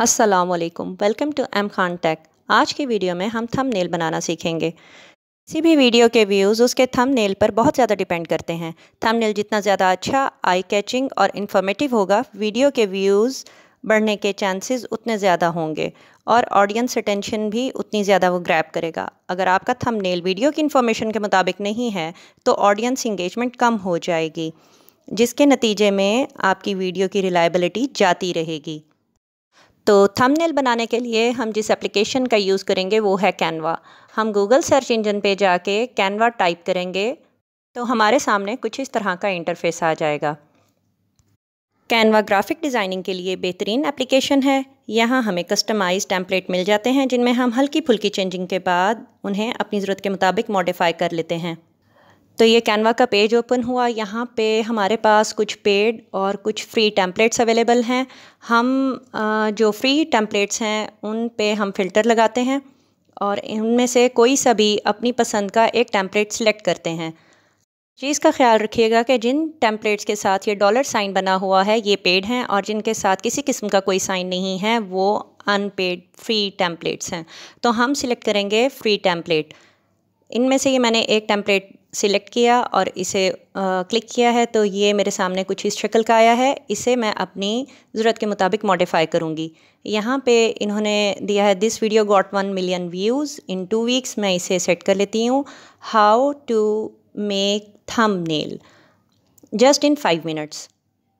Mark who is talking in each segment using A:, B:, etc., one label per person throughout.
A: अस्सलाम वालेकुम welcome to M Khan tech आज की वीडियो में हम थंबनेल बनाना सीखेंगे किसी भी वीडियो के व्यूज़ उसके थंबनेल पर बहुत ज़्यादा डिपेंड करते हैं थंबनेल जितना ज़्यादा अच्छा आई कैचिंग और इन्फॉर्मेटिव होगा वीडियो के व्यूज़ बढ़ने के चांसेस उतने ज़्यादा होंगे और ऑडियंस अटेंशन भी उतनी ज़्यादा वो ग्रैब करेगा अगर आपका थंबनेल वीडियो की इन्फॉर्मेशन के मुताबिक नहीं है तो ऑडियंस इंगेजमेंट कम हो जाएगी जिसके नतीजे में आपकी वीडियो की रिलायबिलिटी जाती रहेगी तो थंबनेल बनाने के लिए हम जिस एप्लीकेशन का यूज़ करेंगे वो है कैनवा हम गूगल सर्च इंजन पे जाके कैनवा टाइप करेंगे तो हमारे सामने कुछ इस तरह का इंटरफेस आ जाएगा कैनवा ग्राफिक डिज़ाइनिंग के लिए बेहतरीन एप्लीकेशन है यहाँ हमें कस्टमाइज टैंपलेट मिल जाते हैं जिनमें हम हल्की फुल्की चेंजिंग के बाद उन्हें अपनी ज़रूरत के मुताबिक मॉडिफ़ाई कर लेते हैं तो ये कैनवा का पेज ओपन हुआ यहाँ पे हमारे पास कुछ पेड और कुछ फ्री टेम्पलेट्स अवेलेबल हैं हम जो फ्री टेम्पलेट्स हैं उन पे हम फ़िल्टर लगाते हैं और इनमें से कोई सा भी अपनी पसंद का एक टेम्पलेट सिलेक्ट करते हैं चीज़ का ख्याल रखिएगा कि जिन टेम्पलेट्स के साथ ये डॉलर साइन बना हुआ है ये पेड हैं और जिनके साथ किसी किस्म का कोई साइन नहीं है वो अनपेड फ्री टेम्पलेट्स हैं तो हम सिलेक्ट करेंगे फ्री टेम्पलेट इनमें से ये मैंने एक टेम्पलेट सिलेक्ट किया और इसे क्लिक किया है तो ये मेरे सामने कुछ इस शक्ल का आया है इसे मैं अपनी ज़रूरत के मुताबिक मॉडिफाई करूँगी यहाँ पे इन्होंने दिया है this video got one million views in two weeks मैं इसे सेट कर लेती हूँ how to make thumbnail just in five minutes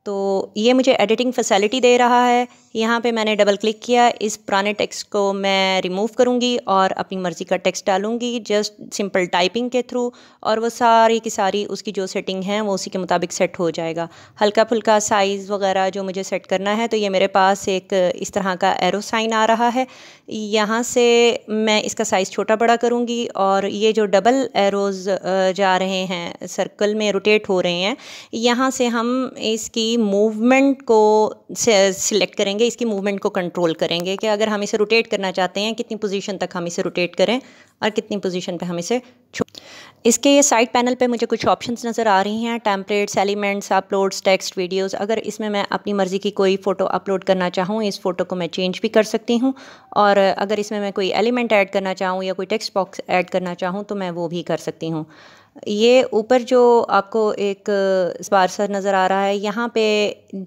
A: तो ये मुझे एडिटिंग फैसिलिटी दे रहा है यहाँ पे मैंने डबल क्लिक किया इस पुराने टेक्स्ट को मैं रिमूव करूँगी और अपनी मर्ज़ी का टेक्स्ट डालूँगी जस्ट सिंपल टाइपिंग के थ्रू और वो सारी की सारी उसकी जो सेटिंग है वो उसी के मुताबिक सेट हो जाएगा हल्का फुल्का साइज़ वगैरह जो मुझे सेट करना है तो ये मेरे पास एक इस तरह का एरो साइन आ रहा है यहाँ से मैं इसका साइज़ छोटा बड़ा करूँगी और ये जो डबल एरोज़ जा रहे हैं सर्कल में रोटेट हो रहे हैं यहाँ से हम इसकी मूवमेंट को सिलेक्ट करेंगे इसकी मूवमेंट को कंट्रोल करेंगे कि अगर हम इसे रोटेट करना चाहते हैं कितनी पोजीशन तक हम इसे रोटेट करें और कितनी पोजीशन पे हम इसे इसके ये साइड पैनल पे मुझे कुछ ऑप्शंस नज़र आ रही हैं templates elements uploads text videos अगर इसमें मैं अपनी मर्ज़ी की कोई फ़ोटो अपलोड करना चाहूँ इस फ़ोटो को मैं चेंज भी कर सकती हूँ और अगर इसमें मैं कोई एलिमेंट ऐड करना चाहूँ या कोई टेक्स्ट बॉक्स ऐड करना चाहूँ तो मैं वो भी कर सकती हूँ ये ऊपर जो आपको एक सर नज़र आ रहा है यहाँ पे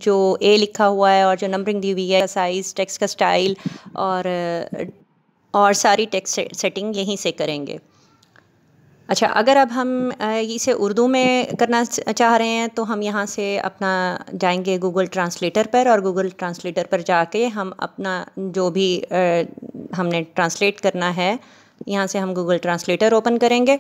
A: जो ए लिखा हुआ है और जो नंबरिंग दी हुई है साइज़ टेक्स्ट का स्टाइल और और सारी टेक्स्ट सेटिंग यहीं से करेंगे अच्छा अगर अब हम इसे उर्दू में करना चाह रहे हैं तो हम यहाँ से अपना जाएंगे गूगल ट्रांसलेटर पर और गूगल ट्रांसलेटर पर जाके हम अपना जो भी हमने ट्रांसलेट करना है यहाँ से हम गूगल ट्रांसलेटर ओपन करेंगे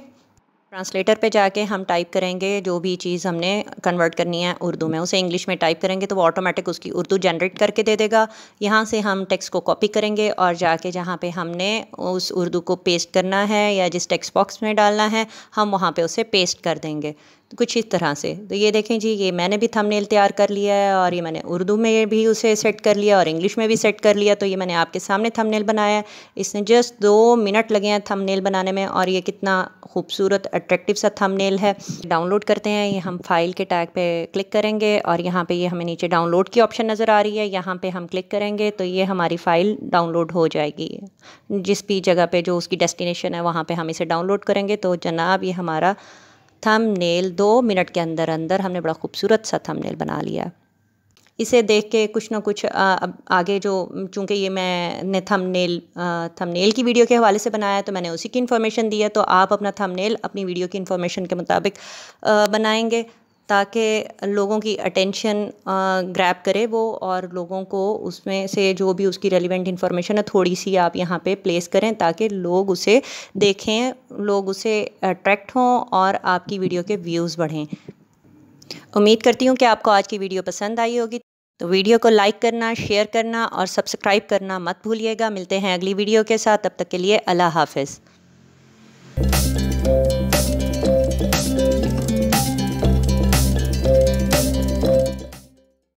A: ट्रांसलेटर पे जाके हम टाइप करेंगे जो भी चीज़ हमने कन्वर्ट करनी है उर्दू में उसे इंग्लिश में टाइप करेंगे तो वो ऑटोमेटिक उसकी उर्दू जनरेट करके दे देगा यहाँ से हम टेक्स्ट को कॉपी करेंगे और जाके जहाँ पे हमने उस उर्दू को पेस्ट करना है या जिस टेक्स्ट बॉक्स में डालना है हम वहाँ पे उसे पेस्ट कर देंगे कुछ इस तरह से तो ये देखें जी ये मैंने भी थंबनेल तैयार कर लिया है और ये मैंने उर्दू में भी उसे सेट कर लिया और इंग्लिश में भी सेट कर लिया तो ये मैंने आपके सामने थंबनेल बनाया है इसने जस्ट दो मिनट लगे हैं थंबनेल बनाने में और ये कितना खूबसूरत अट्रैक्टिव सा थंबनेल है डाउनलोड करते हैं ये हम फाइल के टैग पे क्लिक करेंगे और यहाँ पे ये हमें नीचे डाउनलोड की ऑप्शन नज़र आ रही है यहाँ पे हम क्लिक करेंगे तो ये हमारी फ़ाइल डाउनलोड हो जाएगी जिस भी जगह पे जो उसकी डेस्टिनेशन है वहाँ पे हम इसे डाउनलोड करेंगे तो जनाब ये हमारा थंबनेल दो मिनट के अंदर अंदर हमने बड़ा खूबसूरत सा थंबनेल बना लिया इसे देख के कुछ ना कुछ आ, आगे जो चूँकि ये मैंने थंबनेल थंबनेल की वीडियो के हवाले से बनाया तो मैंने उसी की इन्फॉर्मेशन दी है तो आप अपना थंबनेल अपनी वीडियो की इन्फॉर्मेशन के मुताबिक बनाएंगे ताकि लोगों की अटेंशन ग्रैब करे वो और लोगों को उसमें से जो भी उसकी रेलिवेंट इन्फॉर्मेशन है थोड़ी सी आप यहाँ पे प्लेस करें ताकि लोग उसे देखें लोग उसे अट्रैक्ट हों और आपकी वीडियो के व्यूज़ बढ़ें उम्मीद करती हूँ कि आपको आज की वीडियो पसंद आई होगी तो वीडियो को लाइक करना शेयर करना और सब्सक्राइब करना मत भूलिएगा मिलते हैं अगली वीडियो के साथ तब तक के लिए अल्लाह हाफिज़